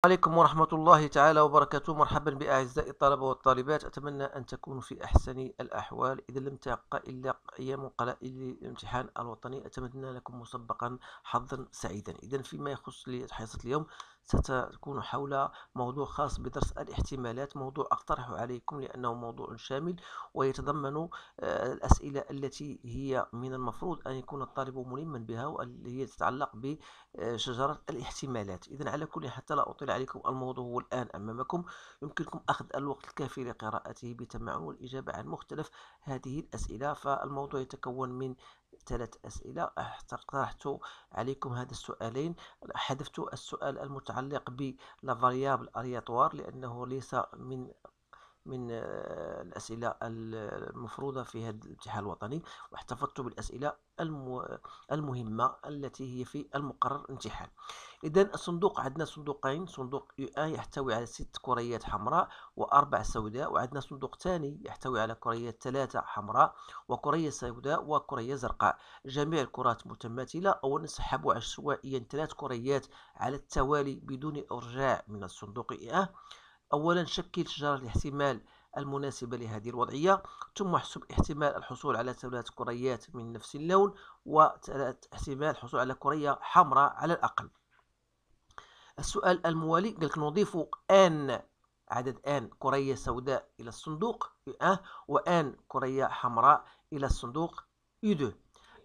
السلام عليكم ورحمة الله تعالى وبركاته مرحبا بأعزائي الطلبة والطالبات أتمنى أن تكونوا في أحسن الأحوال إذا لم تبقى إلا أيام قلائل الامتحان الوطني أتمنى لكم مسبقا حظا سعيدا إذا فيما يخص حصة اليوم ستكون حول موضوع خاص بدرس الاحتمالات موضوع أقترح عليكم لأنه موضوع شامل ويتضمن آه، الأسئلة التي هي من المفروض أن يكون الطالب ملما بها واللي هي تتعلق بشجرة الاحتمالات إذا على كل حتى لا أطيل عليكم الموضوع هو الآن أمامكم يمكنكم أخذ الوقت الكافي لقراءته بتمعن والإجابة عن مختلف هذه الأسئلة فالموضوع يتكون من ثلاث أسئلة اقترحت عليكم هذا السؤالين حذفت السؤال المتعلق بالفاريابل ارياتوار لأنه ليس من من آه، الأسئلة المفروضة في هذا الامتحان الوطني واحتفظت بالأسئلة المهمة التي هي في المقرر الامتحان إذا الصندوق عندنا صندوقين صندوق يو أن يحتوي على ست كريات حمراء وأربع سوداء وعندنا صندوق ثاني يحتوي على كريات ثلاثة حمراء وكرية سوداء وكرية زرقاء جميع الكرات متماثلة أو نسحب عشوائيا ثلاث كريات على التوالي بدون إرجاع من الصندوق إيه أولا شكل شجرة الاحتمال المناسبة لهذه الوضعية ثم احسب احتمال الحصول على ثلاث كريات من نفس اللون احتمال الحصول على كرية حمراء على الأقل السؤال الموالي قالك نضيف ان عدد ان كرية سوداء إلى الصندوق و وان كرية حمراء إلى الصندوق يدو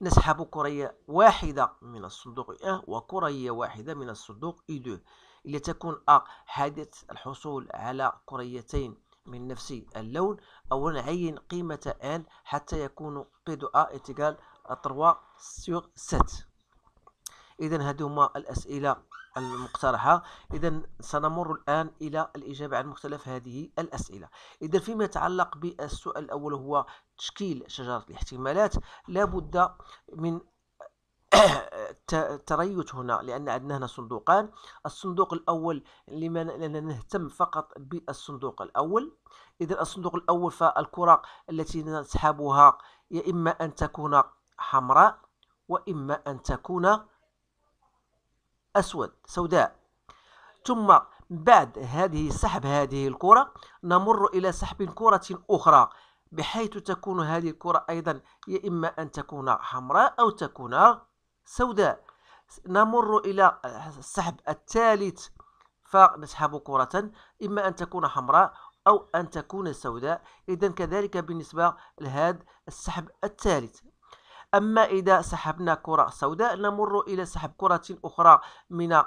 نسحب كرية واحدة من الصندوق A إيه وكرية واحدة من الصندوق E2 لتكون A حادث الحصول على كريتين من نفس اللون أولا عين قيمة أن حتى يكون قيد أ A إتقال 3 سيغ 7 إذا هذو هما الأسئلة المقترحة إذا سنمر الآن إلى الإجابة عن مختلف هذه الأسئلة إذا فيما يتعلق بالسؤال الأول هو تشكيل شجرة الاحتمالات لابد من تريث هنا لأن عندنا هنا صندوقان الصندوق الأول لما لأننا نهتم فقط بالصندوق الأول إذا الصندوق الأول فالكرة التي نسحبها يا إما أن تكون حمراء وإما أن تكون أسود سوداء ثم بعد هذه سحب هذه الكرة نمر إلى سحب كرة أخرى بحيث تكون هذه الكرة أيضا يا إما أن تكون حمراء أو تكون سوداء نمر إلى السحب الثالث فنسحب كرة إما أن تكون حمراء أو أن تكون سوداء إذا كذلك بالنسبة لهذا السحب الثالث أما إذا سحبنا كرة سوداء نمر إلى سحب كرة أخرى من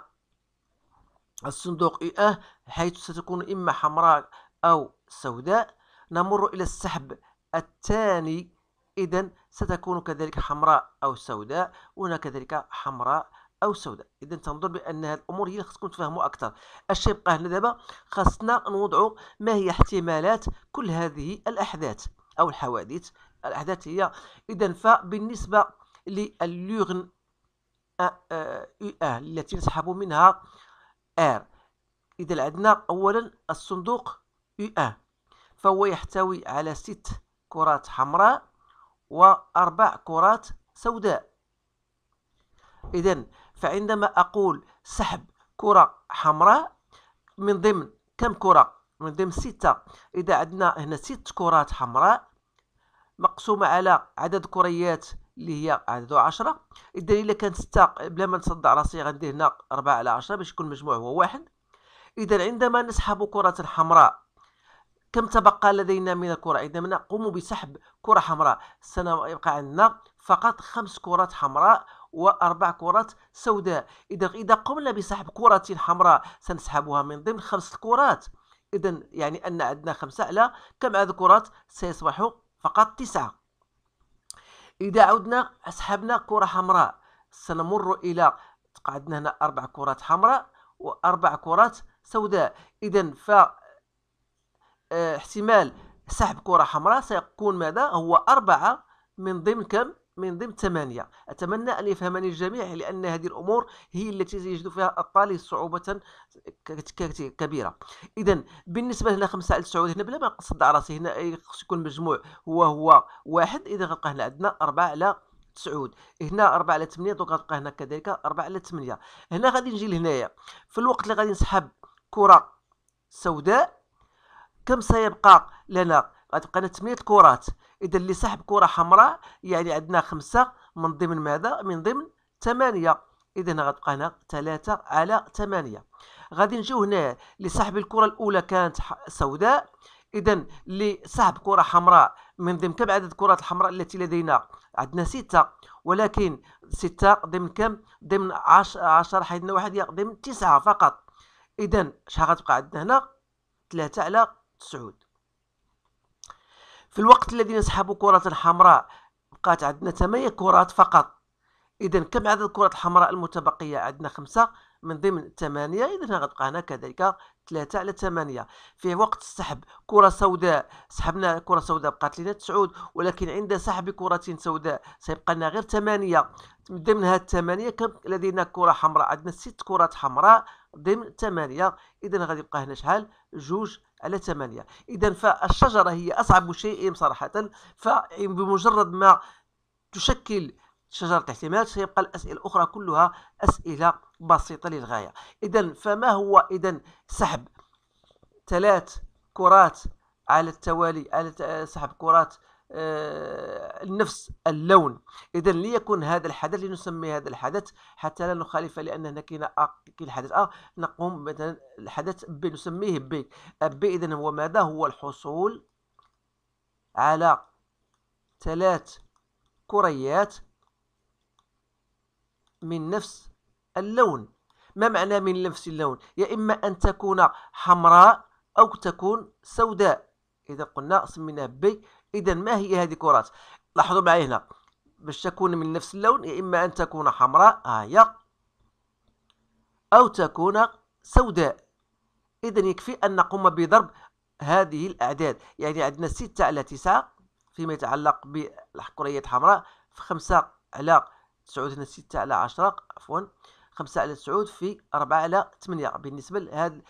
الصندوق إئه حيث ستكون إما حمراء أو سوداء نمر إلى السحب الثاني إذا ستكون كذلك حمراء أو سوداء وهنا كذلك حمراء أو سوداء إذا تنظر بأن هذه الأمور هي اللي خصكم تفهموا أكثر الشيء يبقى هنا دابا خاصنا نوضعوا ما هي احتمالات كل هذه الأحداث أو الحوادث الأحداثية إذا فبالنسبة لليوغن اه التي نسحب منها ار إذا عندنا أولا الصندوق او فهو يحتوي على ست كرات حمراء وأربع كرات سوداء إذا فعندما أقول سحب كرة حمراء من ضمن كم كرة من ضمن ستة إذا عندنا هنا ست كرات حمراء مقسومه على عدد كريات اللي هي عدده 10 اذا الا كانت 6 بلا ما نصدع راسي غندير هنا 4 على 10 باش يكون المجموع هو واحد اذا عندما نسحب كره حمراء كم تبقى لدينا من الكره اذا نقوم بسحب كره حمراء سيبقى عندنا فقط خمس كرات حمراء وأربع كرات سوداء إذا إذا قمنا بسحب كرة حمراء سنسحبها من ضمن خمس كرات إذا يعني أن عندنا خمسة على كم عدد كرات سيصبح فقط تسعة إذا عدنا سحبنا كرة حمراء سنمر إلى تقعدنا هنا أربع كرات حمراء وأربع كرات سوداء إذن ف آه، احتمال سحب كرة حمراء سيكون ماذا؟ هو أربعة من ضمن كم؟ من ضمن ثمانية أتمنى أن يفهمني الجميع لأن هذه الأمور هي التي يجد فيها الطالب صعوبة كبيرة إذا بالنسبة هنا خمسة على تسعود هنا بلا ما نقصد على راسي هنا خص يكون مجموع هو هو واحد إذا غنبقى هنا عندنا أربعة على تسعود هنا أربعة على ثمانية دونك غنبقى هنا كذلك أربعة على ثمانية هنا غادي نجي لهنايا في الوقت اللي غادي نسحب كره سوداء كم سيبقى لنا غتبقى لنا 8 كرات اذا اللي صاحب كره حمراء يعني عندنا خمسه من ضمن ماذا من ضمن ثمانيه اذا غتبقى هنا ثلاثه على ثمانيه غادي نجيو هنا لصاحب الكره الاولى كانت سوداء اذا لصاحب كره حمراء من ضمن كم عدد الكرات الحمراء التي لدينا عندنا سته ولكن سته ضمن كم ضمن 10 10 حيث واحد ضمن تسعه فقط اذا شحال غتبقى عندنا هنا 3 على 9 في الوقت الذي نسحب كرة حمراء بقات عندنا 8 كرات فقط إذا كم عدد الكرات الحمراء المتبقية عندنا خمسة من ضمن ثمانية إذا غتبقى هنا كذلك ثلاثة على ثمانية في وقت السحب كرة سوداء سحبنا كرة سوداء بقات لنا تسعود ولكن عند سحب كرة سوداء سيبقى لنا غير ثمانية من ضمن هاد الثمانية كم لدينا كرة حمراء عندنا ست كرات حمراء ضمن ثمانية إذا غادي يبقى هنا شحال جوج على ثمانية إذا فالشجرة هي أصعب شيء صراحة فبمجرد ما تشكل شجرة احتمال سيبقى الأسئلة الأخرى كلها أسئلة بسيطة للغاية إذا فما هو إذا سحب ثلاث كرات على التوالي على سحب كرات آه، نفس اللون إذا ليكن هذا الحدث لنسمي هذا الحدث حتى لا نخالف لأن هناك كاين حدث آخر آه، نقوم مثلا الحدث بنسميه بي ب ب إذا هو ماذا هو الحصول على ثلاث كريات من نفس اللون ما معنى من نفس اللون يا إما أن تكون حمراء أو تكون سوداء إذا قلنا سميناه بي اذا ما هي هذه الكرات لاحظوا معي هنا باش تكون من نفس اللون يا اما ان تكون حمراء ها هي او تكون سوداء اذا يكفي ان نقوم بضرب هذه الاعداد يعني عندنا 6 على 9 فيما يتعلق بالكريات الحمراء في 5 على 9 هنا 6 على 10 عفوا 5 على 9 في 4 على 8 بالنسبه لهذا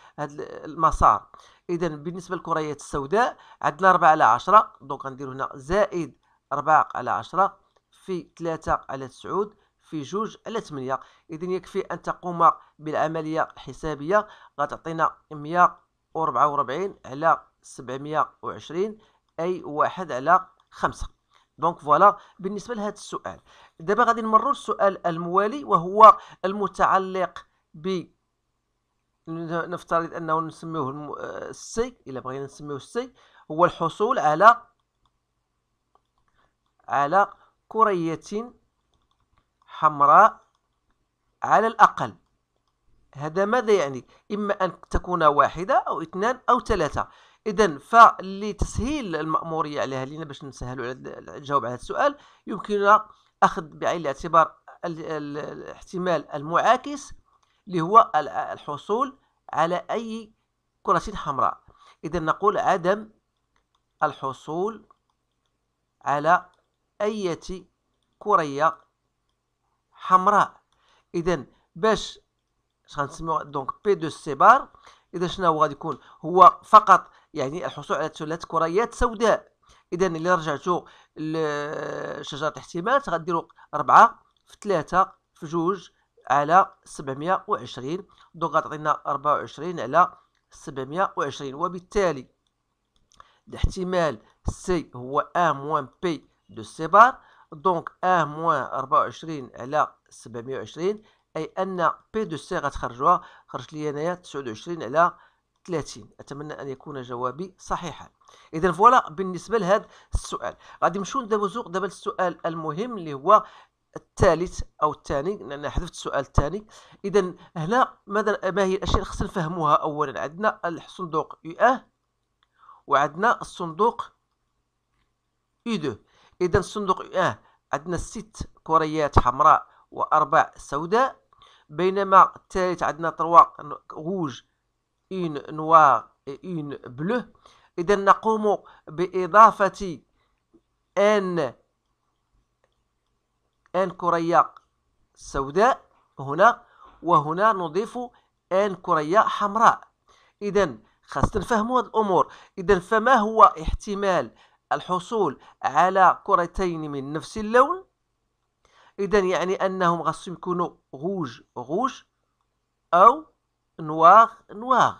المسار اذا بالنسبه للكريات السوداء عندنا 4 على 10 دونك غندير هنا زائد 4 على 10 في 3 على 9 في 2 على 8 اذا يكفي ان تقوم بالعمليه الحسابيه غتعطينا 144 على 720 اي 1 على 5 دونك فوالا بالنسبه لهذا السؤال دابا غادي نمروا للسؤال الموالي وهو المتعلق ب نفترض انه نسميوه آه، السي الا بغينا نسميوه السي هو الحصول على على كرية حمراء على الأقل هذا ماذا يعني؟ إما أن تكون واحدة أو اثنان أو ثلاثة إذا فلتسهيل المأمورية عليها لينا باش نسهلوا الجواب على هذا السؤال يمكننا أخذ بعين الاعتبار الاحتمال المعاكس اللي هو الحصول على أي كرة حمراء إذا نقول عدم الحصول على أي كرية حمراء إذا باش غنسميو دونك بي دو سي بار إذا شنو غادي يكون هو فقط يعني الحصول على ثلاث كريات سوداء إذا إلا رجعتو لشجرة الاحتمال غديرو ربعة في ثلاثة في جوج على 720 دونك غتعطينا 24 على 720 وبالتالي الاحتمال سي هو ا موان بي دو سي بار دونك ا موان 24 على 720 اي ان بي دو سي غتخرجوها خرجت لي انايا 29 على 30 اتمنى ان يكون جوابي صحيحا اذا فوالا بالنسبه لهذا السؤال غادي نمشيو ندوزو دابا للسؤال المهم اللي هو الثالث او الثاني لان حذفت السؤال الثاني اذا هنا ماذا ما هي الاشياء اللي خصنا نفهموها اولا عندنا الصندوق يو اه وعندنا الصندوق يو دو اذا الصندوق يو اه عندنا ست كريات حمراء واربع سوداء بينما الثالث عندنا تروا غوج اون نوار اون بلو اذا نقوم باضافه ان ان كرية سوداء هنا وهنا نضيف ان كرية حمراء إذا خاصة نفهموا هذه الأمور إذا فما هو احتمال الحصول على كرتين من نفس اللون إذا يعني أنهم غاصهم يكونوا غوج غوج أو نواغ نواغ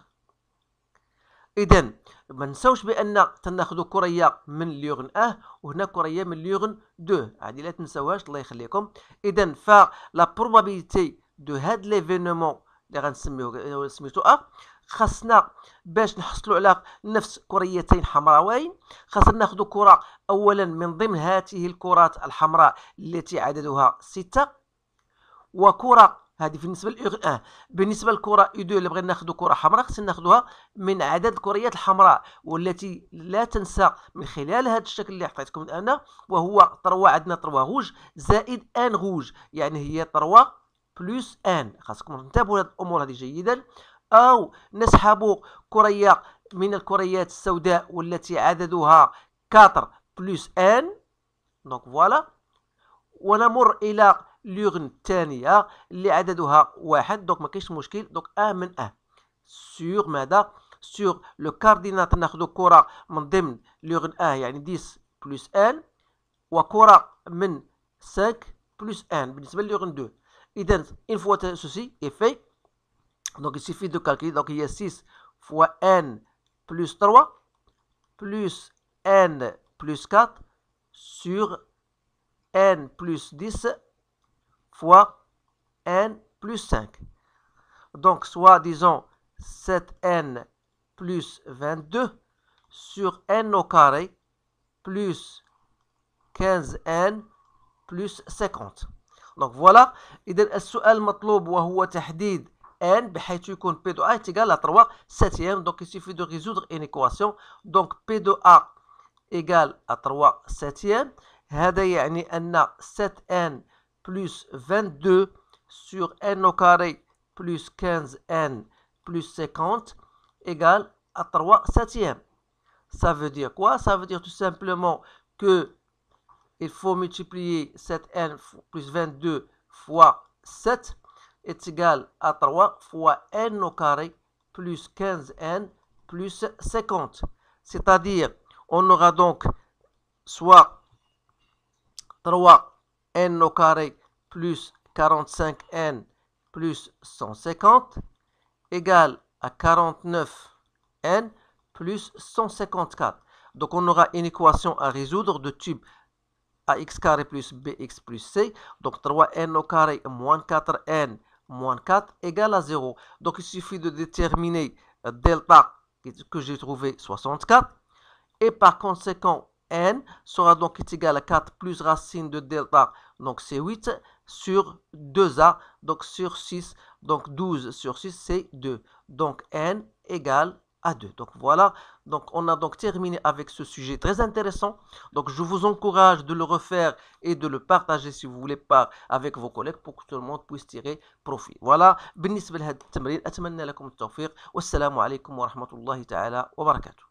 إذا ما نساوش بان تناخذوا كريه من ليغن اه وهنا كريه من ليغن دو هذه لا تنساوهاش الله يخليكم اذا فلا بروبابيليتي دو هاد ليفينمون اللي غنسميوه سميتو ا خاصنا باش نحصلوا على نفس كريتين حمراوين خاصنا ناخذ كره اولا من ضمن هذه الكرات الحمراء التي عددها سته وكره هذه بالنسبه للأغ... آه. بالنسبه للكره اي 2 اللي بغينا ناخذ كره حمراء خصنا ناخذوها من عدد الكريات الحمراء والتي لا تنسى من خلال هذا الشكل اللي عطيتكم انا وهو طروا عندنا طروا غوج زائد ان غوج يعني هي طروا بلس ان خاصكم تنتبهوا لهذه الامور هذه جيدا او نسحب كريه من الكريات السوداء والتي عددها 4 بلس ان دونك فوالا ونمر الى لغن الثانية اللي عددها واحد دونك ما كاينش مشكل دونك اه من اه سيغ مادا سيغ لو كاردينات ناخدو كرة من ضمن لغن اه يعني ديس بلوس أن وكرة من سانك بلوس أن بالنسبة لغن دو إذن إن فوا سوسي إفي دونك يسيفي دو كالكيلي دونك هي سيس فوا أن بلوس تروا بلوس أن بلوس كات سيغ أن بلوس ديس fois n plus 5. Donc, soit disons 7n plus 22 sur n au carré plus 15n plus 50. Donc voilà, le مطلوب وهو تحديد n بحيث p de a est égal à 3 septième. Donc il suffit de résoudre une équation. Donc p de a égale à 3 septième. هذا يعني أن 7n plus 22 sur n au carré plus 15n plus 50 égale à 3 septième. Ça veut dire quoi Ça veut dire tout simplement que il faut multiplier 7n plus 22 fois 7 est égal à 3 fois n au carré plus 15n plus 50. C'est-à-dire, on aura donc soit 3n au carré plus 45n plus 150 égale à 49n plus 154. Donc on aura une équation à résoudre de type ax carré plus bx plus c. Donc 3n au carré moins 4n moins 4 égale à 0. Donc il suffit de déterminer euh, delta que j'ai trouvé 64. Et par conséquent, n sera donc égal à 4 plus racine de delta, donc c'est 8, sur 2a, donc sur 6, donc 12 sur 6, c'est 2. Donc n égale à 2. Donc voilà, donc on a donc terminé avec ce sujet très intéressant. Donc je vous encourage de le refaire et de le partager si vous voulez par avec vos collègues pour que tout le monde puisse tirer profit. Voilà, بالنسبة لهذا التمرين لكم التوفيق